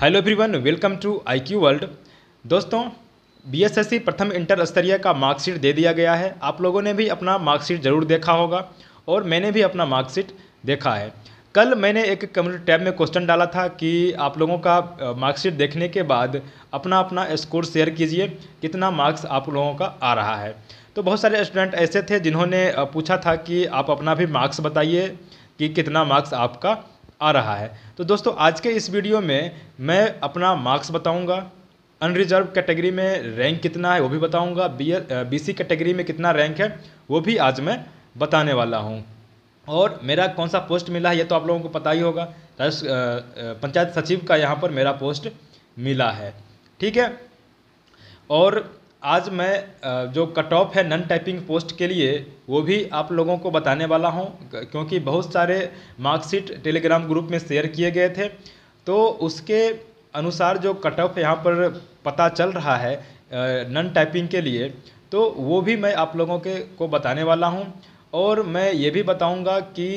hello everyone welcome to IQ world दोस्तों BSSC प्रथम inter स्तरीय का मार्कशीट दे दिया गया है आप लोगों ने भी अपना मार्कशीट जरूर देखा होगा और मैंने भी अपना मार्कशीट देखा है कल मैंने एक कम्युनिटी टैब में क्वेश्चन डाला था कि आप लोगों का मार्कशीट देखने के बाद अपना अपना स्कोर शेयर कीजिए कितना मार्क्स आप लोगों का आ रहा है तो बहुत सारे स्टूडेंट ऐसे थे जिन्होंने पूछा था कि आप अपना भी मार्क्स बताइए कि कितना मार्क्स आपका आ रहा है तो दोस्तों आज के इस वीडियो में मैं अपना मार्क्स बताऊंगा अनरिजर्व कैटेगरी में रैंक कितना है वो भी बताऊंगा बी सी कैटेगरी में कितना रैंक है वो भी आज मैं बताने वाला हूँ और मेरा कौन सा पोस्ट मिला है ये तो आप लोगों को पता ही होगा पंचायत सचिव का यहाँ पर मेरा पोस्ट मिला है ठीक है और आज मैं जो कट ऑफ है नन टाइपिंग पोस्ट के लिए वो भी आप लोगों को बताने वाला हूँ क्योंकि बहुत सारे मार्कशीट टेलीग्राम ग्रुप में शेयर किए गए थे तो उसके अनुसार जो कट ऑफ यहाँ पर पता चल रहा है नन टाइपिंग के लिए तो वो भी मैं आप लोगों के को बताने वाला हूँ और मैं ये भी बताऊंगा कि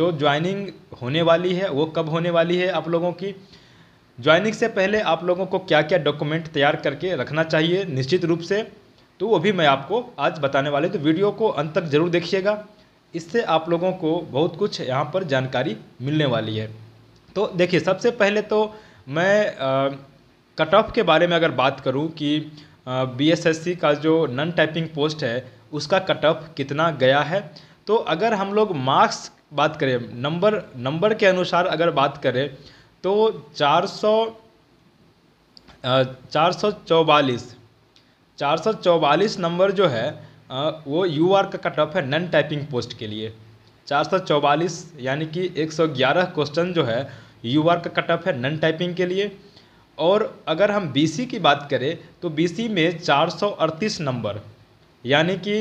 जो ज्वाइनिंग होने वाली है वो कब होने वाली है आप लोगों की ज्वाइनिंग से पहले आप लोगों को क्या क्या डॉक्यूमेंट तैयार करके रखना चाहिए निश्चित रूप से तो वो भी मैं आपको आज बताने वाले तो वीडियो को अंत तक जरूर देखिएगा इससे आप लोगों को बहुत कुछ यहाँ पर जानकारी मिलने वाली है तो देखिए सबसे पहले तो मैं कट ऑफ के बारे में अगर बात करूँ कि बी का जो नन टाइपिंग पोस्ट है उसका कट ऑफ कितना गया है तो अगर हम लोग मार्क्स बात करें नंबर नंबर के अनुसार अगर बात करें तो चार सौ चार सौ चौवालीस चार सौ चौवालीस नंबर जो है वो यू आर का कट ऑफ है नन टाइपिंग पोस्ट के लिए चार सौ चौवालीस यानी कि एक सौ ग्यारह क्वेश्चन जो है यू आर का कट ऑफ है नन टाइपिंग के लिए और अगर हम बीसी की बात करें तो बीसी में चार सौ अड़तीस नंबर यानी कि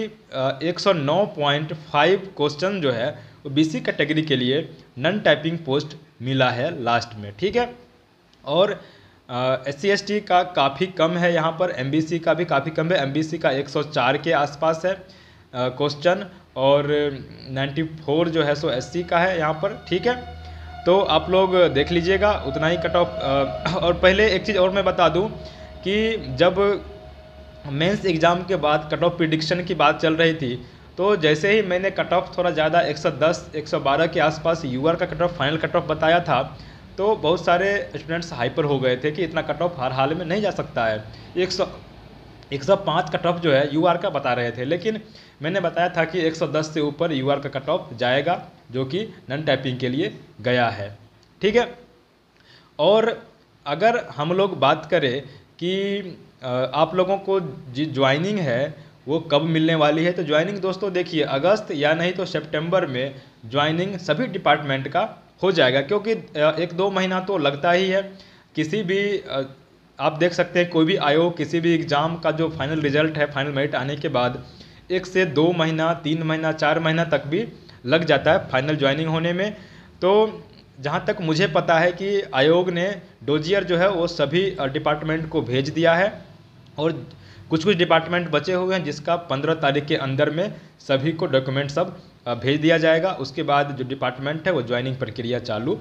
एक सौ नौ पॉइंट फाइव क्वेश्चन जो है ओ बी कैटेगरी के लिए नन टाइपिंग पोस्ट मिला है लास्ट में ठीक है और एस सी एस टी का काफ़ी कम है यहाँ पर एम बी सी का भी काफ़ी कम है एम बी सी का एक सौ चार के आसपास है क्वेश्चन और नाइन्टी फोर जो है सो एस सी का है यहाँ पर ठीक है तो आप लोग देख लीजिएगा उतना ही कट ऑफ और पहले एक चीज़ और मैं बता दूं कि जब मेंस एग्ज़ाम के बाद कट ऑफ प्रिडिक्शन की बात चल रही थी तो जैसे ही मैंने कट ऑफ थोड़ा ज़्यादा 110 112 के आसपास यूआर का cut off final cut off बताया था तो बहुत सारे स्टूडेंट्स हाइपर हो गए थे कि इतना कट ऑफ हर हाल में नहीं जा सकता है एक सौ एक सौ पाँच कट ऑफ जो है यू का बता रहे थे लेकिन मैंने बताया था कि 110 से ऊपर यू का कट ऑफ जाएगा जो कि नन टाइपिंग के लिए गया है ठीक है और अगर हम लोग बात करें कि आप लोगों को जी ज्वाइनिंग है वो कब मिलने वाली है तो ज्वाइनिंग दोस्तों देखिए अगस्त या नहीं तो सेप्टेम्बर में ज्वाइनिंग सभी डिपार्टमेंट का हो जाएगा क्योंकि एक दो महीना तो लगता ही है किसी भी आप देख सकते हैं कोई भी आयोग किसी भी एग्ज़ाम का जो फाइनल रिजल्ट है फाइनल मेरिट आने के बाद एक से दो महीना तीन महीना चार महीना तक भी लग जाता है फाइनल ज्वाइनिंग होने में तो जहाँ तक मुझे पता है कि आयोग ने डोजियर जो है वो सभी डिपार्टमेंट को भेज दिया है और कुछ कुछ डिपार्टमेंट बचे हुए हैं जिसका पंद्रह तारीख के अंदर में सभी को डॉक्यूमेंट सब भेज दिया जाएगा उसके बाद जो डिपार्टमेंट है वो ज्वाइनिंग प्रक्रिया चालू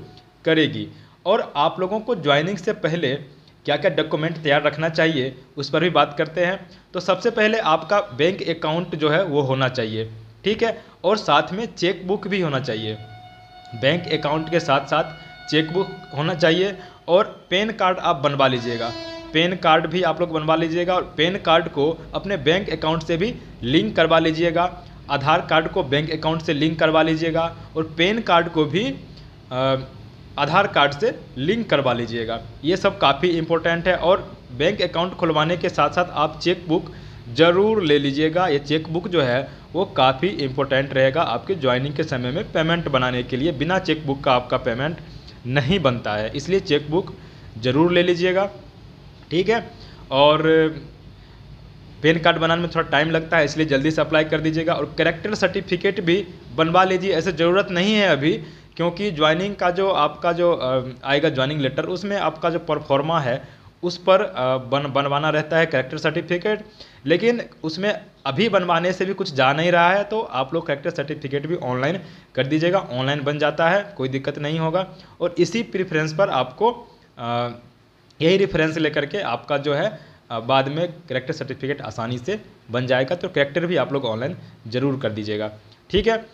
करेगी और आप लोगों को ज्वाइनिंग से पहले क्या क्या डॉक्यूमेंट तैयार रखना चाहिए उस पर भी बात करते हैं तो सबसे पहले आपका बैंक अकाउंट जो है वो होना चाहिए ठीक है और साथ में चेकबुक भी होना चाहिए बैंक अकाउंट के साथ साथ चेकबुक होना चाहिए और पेन कार्ड आप बनवा लीजिएगा पैन कार्ड भी आप लोग बनवा लीजिएगा और पैन कार्ड को अपने बैंक अकाउंट से भी लिंक करवा लीजिएगा आधार कार्ड को बैंक अकाउंट से लिंक करवा लीजिएगा और पैन कार्ड को भी आधार कार्ड से लिंक करवा लीजिएगा ये सब काफ़ी इम्पोर्टेंट है और बैंक अकाउंट खुलवाने के साथ साथ आप चेकबुक ज़रूर ले लीजिएगा ये चेकबुक जो है वो काफ़ी इम्पोर्टेंट रहेगा आपके ज्वाइनिंग के समय में पेमेंट बनाने के लिए बिना चेकबुक का आपका पेमेंट नहीं बनता है इसलिए चेकबुक ज़रूर ले लीजिएगा ठीक है और पेन कार्ड बनाने में थोड़ा टाइम लगता है इसलिए जल्दी से अप्लाई कर दीजिएगा और करेक्टर सर्टिफिकेट भी बनवा लीजिए ऐसे ज़रूरत नहीं है अभी क्योंकि ज्वाइनिंग का जो आपका जो आएगा ज्वाइनिंग लेटर उसमें आपका जो परफॉर्मा है उस पर बन बनवाना रहता है करेक्टर सर्टिफिकेट लेकिन उसमें अभी बनवाने से भी कुछ जा नहीं रहा है तो आप लोग करेक्टर सर्टिफिकेट भी ऑनलाइन कर दीजिएगा ऑनलाइन बन जाता है कोई दिक्कत नहीं होगा और इसी प्रिफ्रेंस पर आपको आ, यही रेफरेंस लेकर के आपका जो है बाद में करेक्टर सर्टिफिकेट आसानी से बन जाएगा तो करेक्टर भी आप लोग ऑनलाइन ज़रूर कर दीजिएगा ठीक है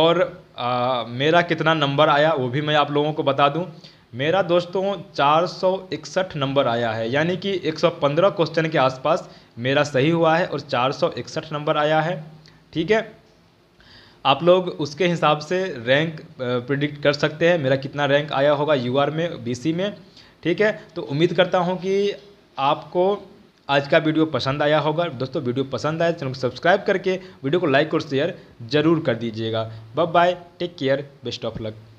और आ, मेरा कितना नंबर आया वो भी मैं आप लोगों को बता दूं मेरा दोस्तों चार नंबर आया है यानी कि 115 क्वेश्चन के आसपास मेरा सही हुआ है और चार नंबर आया है ठीक है आप लोग उसके हिसाब से रैंक प्रिडिक्ट कर सकते हैं मेरा कितना रैंक आया होगा यूआर में बीसी में ठीक है तो उम्मीद करता हूँ कि आपको आज का वीडियो पसंद आया होगा दोस्तों वीडियो पसंद आया तो चैनल को सब्सक्राइब करके वीडियो को लाइक और शेयर जरूर कर दीजिएगा बब bye take care best of luck